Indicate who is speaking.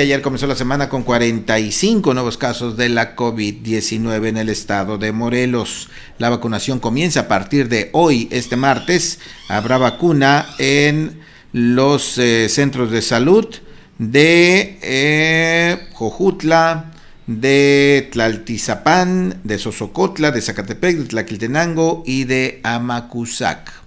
Speaker 1: Ayer comenzó la semana con 45 nuevos casos de la COVID-19 en el estado de Morelos. La vacunación comienza a partir de hoy, este martes. Habrá vacuna en los eh, centros de salud de eh, Jojutla, de Tlaltizapán, de Sosocotla, de Zacatepec, de Tlaquiltenango y de Amacuzac.